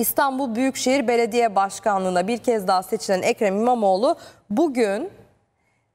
İstanbul Büyükşehir Belediye Başkanlığı'na bir kez daha seçilen Ekrem İmamoğlu bugün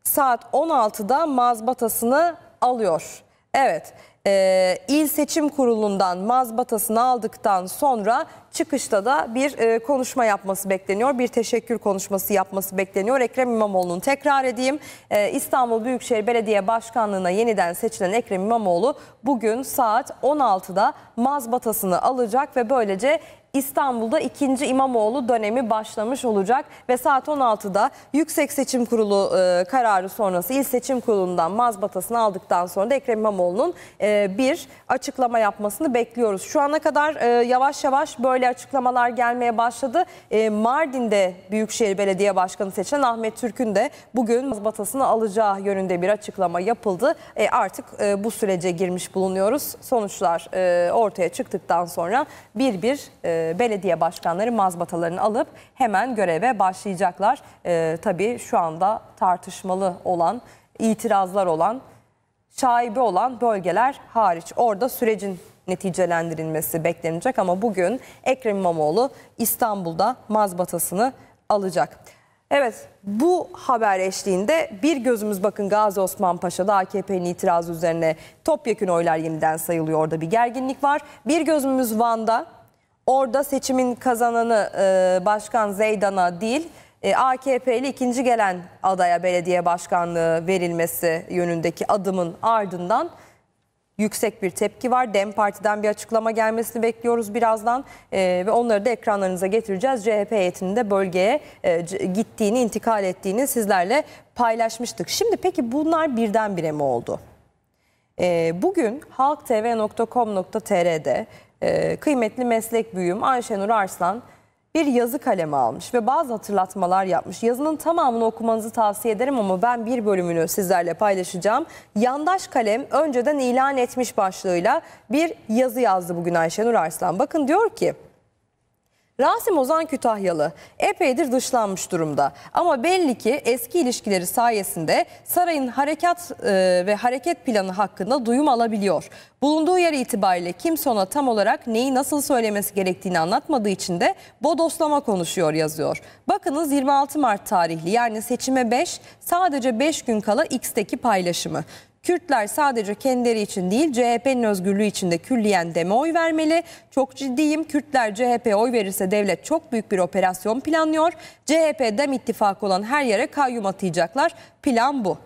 saat 16'da mazbatasını alıyor. Evet, e, il seçim kurulundan mazbatasını aldıktan sonra çıkışta da bir e, konuşma yapması bekleniyor. Bir teşekkür konuşması yapması bekleniyor. Ekrem İmamoğlu'nun tekrar edeyim. E, İstanbul Büyükşehir Belediye Başkanlığı'na yeniden seçilen Ekrem İmamoğlu bugün saat 16'da mazbatasını alacak ve böylece İstanbul'da ikinci İmamoğlu dönemi başlamış olacak ve saat 16'da Yüksek Seçim Kurulu e, kararı sonrası İl Seçim Kurulu'ndan mazbatasını aldıktan sonra da Ekrem İmamoğlu'nun e, bir açıklama yapmasını bekliyoruz. Şu ana kadar e, yavaş yavaş böyle açıklamalar gelmeye başladı. E, Mardin'de Büyükşehir Belediye Başkanı seçilen Ahmet Türk'ün de bugün mazbatasını alacağı yönünde bir açıklama yapıldı. E, artık e, bu sürece girmiş bulunuyoruz. Sonuçlar e, ortaya çıktıktan sonra bir bir e, e, belediye başkanları mazbatalarını alıp hemen göreve başlayacaklar. E, tabii şu anda tartışmalı olan, itirazlar olan, şaibe olan bölgeler hariç. Orada sürecin neticelendirilmesi beklenecek ama bugün Ekrem İmamoğlu İstanbul'da mazbatasını alacak. Evet bu haber eşliğinde bir gözümüz bakın Gazi Osman Paşa'da AKP'nin itirazı üzerine topyekün oylar yeniden sayılıyor. Orada bir gerginlik var. Bir gözümüz Van'da Orada seçimin kazananı e, Başkan Zeydan'a değil e, AKP'li ikinci gelen adaya belediye başkanlığı verilmesi yönündeki adımın ardından yüksek bir tepki var. Dem Parti'den bir açıklama gelmesini bekliyoruz birazdan e, ve onları da ekranlarınıza getireceğiz. CHP heyetinin de bölgeye e, gittiğini, intikal ettiğini sizlerle paylaşmıştık. Şimdi peki bunlar birdenbire mi oldu? E, bugün halktv.com.tr'de ee, kıymetli meslek büyüğüm Ayşenur Arslan bir yazı kaleme almış ve bazı hatırlatmalar yapmış. Yazının tamamını okumanızı tavsiye ederim ama ben bir bölümünü sizlerle paylaşacağım. Yandaş kalem önceden ilan etmiş başlığıyla bir yazı yazdı bugün Ayşenur Arslan. Bakın diyor ki Rasim Ozan Kütahyalı epeydir dışlanmış durumda ama belli ki eski ilişkileri sayesinde sarayın harekat e, ve hareket planı hakkında duyum alabiliyor. Bulunduğu yer itibariyle kimse ona tam olarak neyi nasıl söylemesi gerektiğini anlatmadığı için de bodoslama konuşuyor yazıyor. Bakınız 26 Mart tarihli yani seçime 5 sadece 5 gün kala X'teki paylaşımı. Kürtler sadece kendileri için değil CHP'nin özgürlüğü için de külliyen deme oy vermeli. Çok ciddiyim Kürtler CHP'ye oy verirse devlet çok büyük bir operasyon planlıyor. CHP dem ittifakı olan her yere kayyum atayacaklar. Plan bu.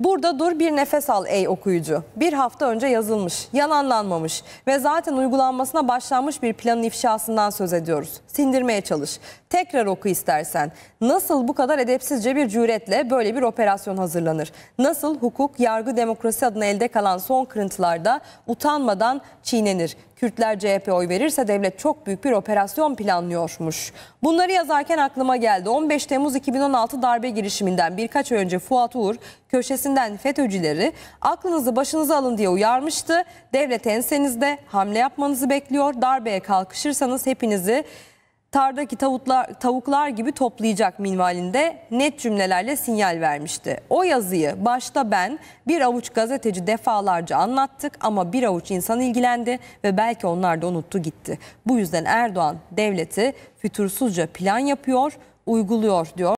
Burada dur bir nefes al ey okuyucu. Bir hafta önce yazılmış, yalanlanmamış ve zaten uygulanmasına başlanmış bir planın ifşasından söz ediyoruz. Sindirmeye çalış. Tekrar oku istersen. Nasıl bu kadar edepsizce bir cüretle böyle bir operasyon hazırlanır? Nasıl hukuk, yargı, demokrasi adına elde kalan son kırıntılarda utanmadan çiğnenir? Kürtler CHP oy verirse devlet çok büyük bir operasyon planlıyormuş. Bunları yazarken aklıma geldi. 15 Temmuz 2016 darbe girişiminden birkaç ay önce Fuat Uğur köşesinden FETÖ'cüleri aklınızı başınıza alın diye uyarmıştı. Devlet ensenizde hamle yapmanızı bekliyor. Darbeye kalkışırsanız hepinizi tardaki tavuklar, tavuklar gibi toplayacak minvalinde net cümlelerle sinyal vermişti. O yazıyı başta ben bir avuç gazeteci defalarca anlattık ama bir avuç insan ilgilendi ve belki onlar da unuttu gitti. Bu yüzden Erdoğan devleti fütursuzca plan yapıyor, uyguluyor diyor.